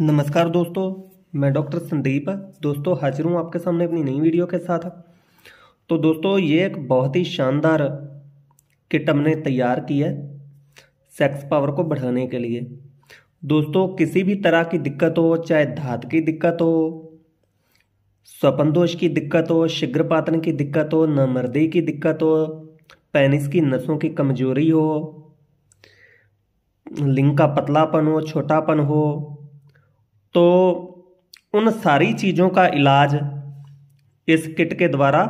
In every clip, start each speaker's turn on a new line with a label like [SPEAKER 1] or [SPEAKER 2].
[SPEAKER 1] नमस्कार दोस्तों मैं डॉक्टर संदीप दोस्तों हाजिर हूँ आपके सामने अपनी नई वीडियो के साथ तो दोस्तों ये एक बहुत ही शानदार किट हमने तैयार की है सेक्स पावर को बढ़ाने के लिए दोस्तों किसी भी तरह की दिक्कत हो चाहे धात की दिक्कत हो स्वपन दोष की दिक्कत हो शीघ्रपातन की दिक्कत हो नमर्दी की दिक्कत हो पेनिस की नसों की कमजोरी हो लिंग का पतलापन हो छोटापन हो तो उन सारी चीज़ों का इलाज इस किट के द्वारा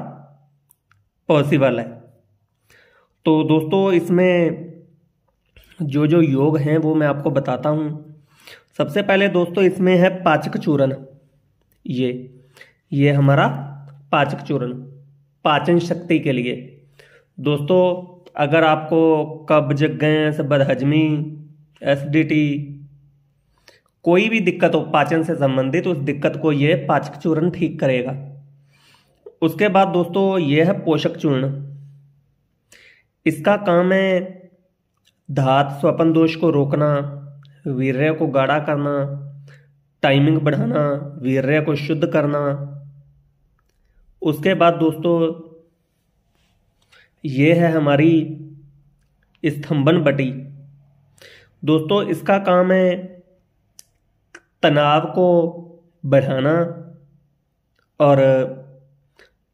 [SPEAKER 1] पॉसिबल है तो दोस्तों इसमें जो जो योग हैं वो मैं आपको बताता हूँ सबसे पहले दोस्तों इसमें है पाचक चूर्ण ये ये हमारा पाचक चूर्ण पाचन शक्ति के लिए दोस्तों अगर आपको कब्ज गैस बदहजमी एसिडिटी कोई भी दिक्कत हो पाचन से संबंधित उस दिक्कत को यह पाचक चूर्ण ठीक करेगा उसके बाद दोस्तों यह है पोषक चूर्ण इसका काम है धात स्वपन दोष को रोकना वीर्य को गाढ़ा करना टाइमिंग बढ़ाना वीर्य को शुद्ध करना उसके बाद दोस्तों ये है हमारी स्तंभन बटी दोस्तों इसका काम है तनाव को बढ़ाना और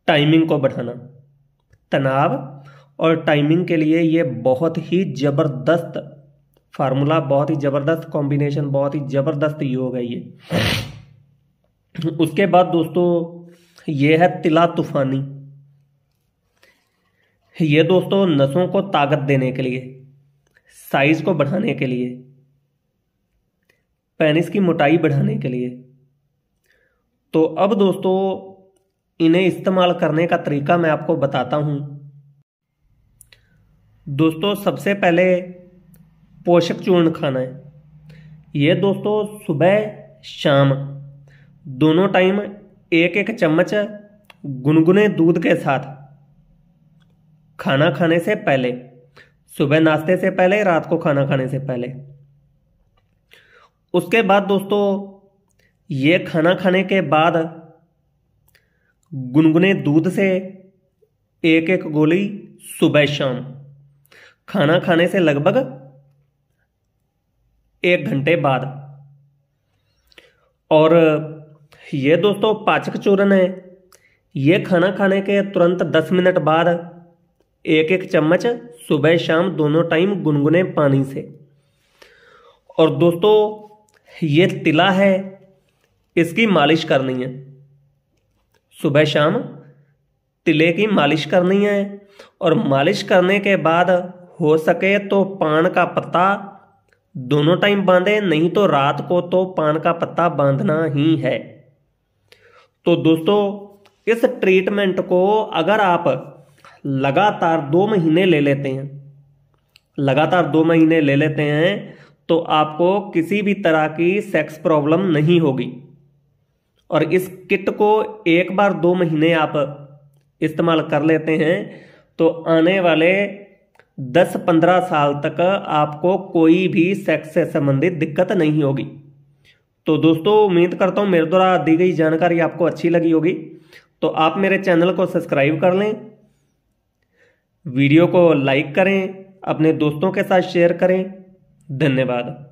[SPEAKER 1] टाइमिंग को बढ़ाना तनाव और टाइमिंग के लिए ये बहुत ही ज़बरदस्त फार्मूला बहुत ही ज़बरदस्त कॉम्बिनेशन बहुत ही ज़बरदस्त योग है ये उसके बाद दोस्तों ये है तिला तूफानी ये दोस्तों नसों को ताकत देने के लिए साइज को बढ़ाने के लिए पेनिस की मोटाई बढ़ाने के लिए तो अब दोस्तों इन्हें इस्तेमाल करने का तरीका मैं आपको बताता हूं दोस्तों सबसे पहले पोषक चूर्ण खाना है ये दोस्तों सुबह शाम दोनों टाइम एक एक चम्मच गुनगुने दूध के साथ खाना खाने से पहले सुबह नाश्ते से पहले रात को खाना खाने से पहले उसके बाद दोस्तों ये खाना खाने के बाद गुनगुने दूध से एक एक गोली सुबह शाम खाना खाने से लगभग एक घंटे बाद और ये दोस्तों पाचक चूर्ण है ये खाना खाने के तुरंत दस मिनट बाद एक एक चम्मच सुबह शाम दोनों टाइम गुनगुने पानी से और दोस्तों ये तिला है इसकी मालिश करनी है सुबह शाम तिले की मालिश करनी है और मालिश करने के बाद हो सके तो पान का पत्ता दोनों टाइम बांधे नहीं तो रात को तो पान का पत्ता बांधना ही है तो दोस्तों इस ट्रीटमेंट को अगर आप लगातार दो महीने ले लेते हैं लगातार दो महीने ले लेते हैं तो आपको किसी भी तरह की सेक्स प्रॉब्लम नहीं होगी और इस किट को एक बार दो महीने आप इस्तेमाल कर लेते हैं तो आने वाले 10-15 साल तक आपको कोई भी सेक्स से संबंधित दिक्कत नहीं होगी तो दोस्तों उम्मीद करता हूँ मेरे द्वारा दी गई जानकारी आपको अच्छी लगी होगी तो आप मेरे चैनल को सब्सक्राइब कर लें वीडियो को लाइक करें अपने दोस्तों के साथ शेयर करें धन्यवाद